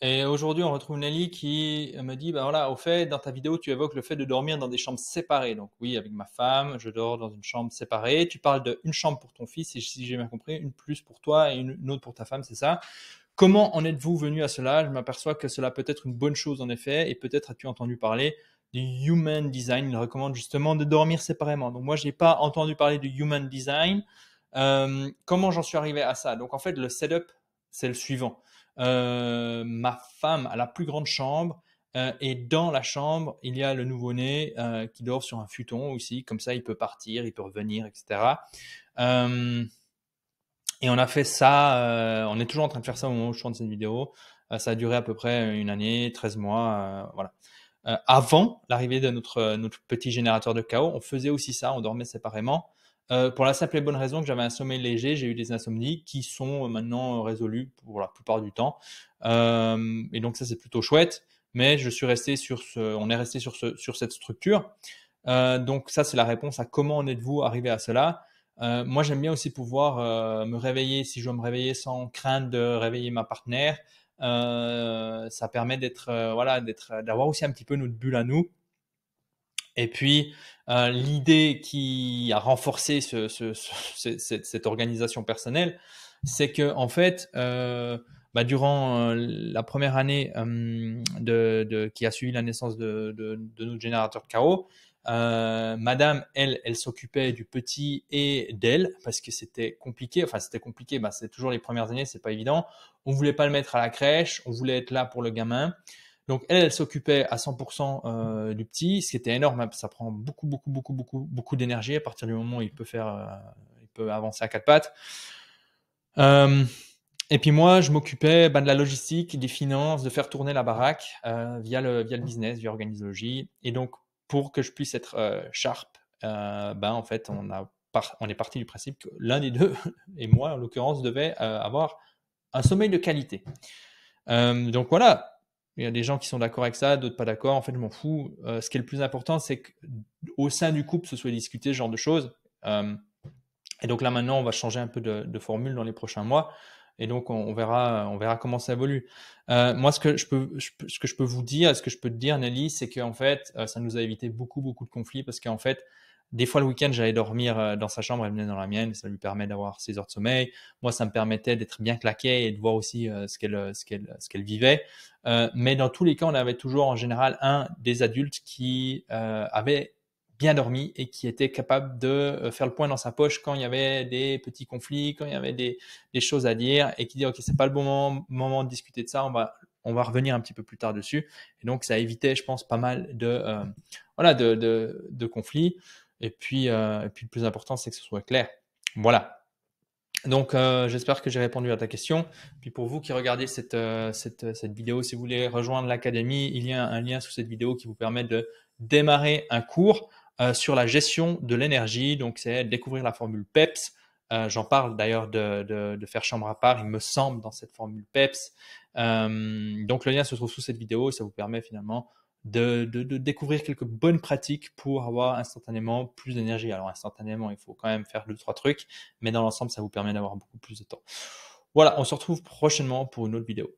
Et aujourd'hui, on retrouve Nelly qui me dit, bah voilà, au fait, dans ta vidéo, tu évoques le fait de dormir dans des chambres séparées. Donc oui, avec ma femme, je dors dans une chambre séparée. Tu parles d'une chambre pour ton fils, et si j'ai bien compris, une plus pour toi et une autre pour ta femme, c'est ça. Comment en êtes-vous venu à cela Je m'aperçois que cela peut être une bonne chose en effet, et peut-être as-tu entendu parler du human design. Il recommande justement de dormir séparément. Donc moi, j'ai pas entendu parler du human design. Euh, comment j'en suis arrivé à ça Donc en fait, le setup, c'est le suivant. Euh, ma femme a la plus grande chambre. Euh, et dans la chambre, il y a le nouveau-né euh, qui dort sur un futon aussi. Comme ça, il peut partir, il peut revenir, etc. et on a fait ça. on est toujours en train de faire ça au moment où je tourne cette vidéo. ça a duré à peu près une année, 13 mois. voilà. avant l'arrivée de notre, notre petit générateur de chaos, on faisait aussi ça. On dormait séparément. Euh, pour la simple et bonne raison que j'avais un sommeil léger, j'ai eu des insomnies qui sont euh, maintenant euh, résolues pour la plupart du temps. et donc ça c'est plutôt chouette, mais je suis resté sur ce, on est resté sur ce, sur cette structure. donc ça c'est la réponse à comment en êtes-vous arrivé à cela. moi j'aime bien aussi pouvoir me réveiller si je dois me réveiller sans crainte de réveiller ma partenaire. ça permet d'être voilà d'être d'avoir aussi un petit peu notre bulle à nous et puis, euh, l'idée qui a renforcé cette, organisation personnelle, c'est que fait, euh, bah, durant euh, la première année qui a suivi la naissance de, notre générateur de carreaux, Madame, elle, elle s'occupait du petit et d'elle parce que c'était compliqué. Enfin, c'était compliqué. Bah, c'est toujours les premières années, c'est pas évident. On voulait pas le mettre à la crèche, on voulait être là pour le gamin. Donc elle, elle s'occupait à 100% euh, du petit, ce qui était énorme. Hein, ça prend beaucoup, beaucoup, beaucoup, beaucoup, beaucoup d'énergie à partir du moment où il peut faire, euh, il peut avancer à quatre pattes. Euh, et puis moi, je m'occupais bah, de la logistique, des finances, de faire tourner la baraque via le via le business, via l'organisologie. Et donc pour que je puisse être sharp, ben en fait, on a on est parti du principe que l'un des deux et moi, en l'occurrence, devait avoir un sommeil de qualité. donc voilà, il y a des gens qui sont d'accord avec ça, d'autres pas d'accord. En fait, je m'en fous. Euh, ce qui est le plus important, c'est qu'au sein du couple, ce soit discuté ce genre de choses. Euh, et donc là, maintenant, on va changer un peu de, formule dans les prochains mois. Et donc, on, verra, on verra comment ça évolue. Euh, moi, ce que je peux, ce que je peux vous dire, ce que je peux te dire, Nelly, c'est qu'en fait, ça nous a évité beaucoup, beaucoup de conflits parce qu'en fait, des fois, le week-end, j'allais dormir euh, dans sa chambre, elle venait dans la mienne, ça lui permet d'avoir ses heures de sommeil. Moi, ça me permettait d'être bien claqué et de voir aussi euh, ce qu'elle euh, ce qu'elle ce qu'elle vivait. mais dans tous les cas, on avait toujours en général un des adultes qui avait bien dormi et qui était capable de faire le point dans sa poche quand il y avait des petits conflits, quand il y avait des, des choses à dire et qui dit ok c'est pas le bon moment, de discuter de ça, on va on va revenir un petit peu plus tard dessus. Et donc ça évitait je pense pas mal de voilà de, de, de conflits. Et puis, mmh. euh, et puis le plus important, c'est que ce soit clair. Voilà. Donc, euh, j'espère que j'ai répondu à ta question. Puis pour vous qui regardez cette, euh, cette, vidéo, si vous voulez rejoindre l'académie, il y a un, lien sous cette vidéo qui vous permet de démarrer un cours sur la gestion de l'énergie. Donc, c'est découvrir la formule PEPS. J'en parle d'ailleurs de, de, faire chambre à part, il me semble, dans cette formule PEPS. donc, le lien se trouve sous cette vidéo. et Ça vous permet finalement de, de, découvrir quelques bonnes pratiques pour avoir instantanément plus d'énergie. Alors instantanément, il faut quand même faire deux, trois trucs, mais dans l'ensemble, ça vous permet d'avoir beaucoup plus de temps. Voilà, on se retrouve prochainement pour une autre vidéo.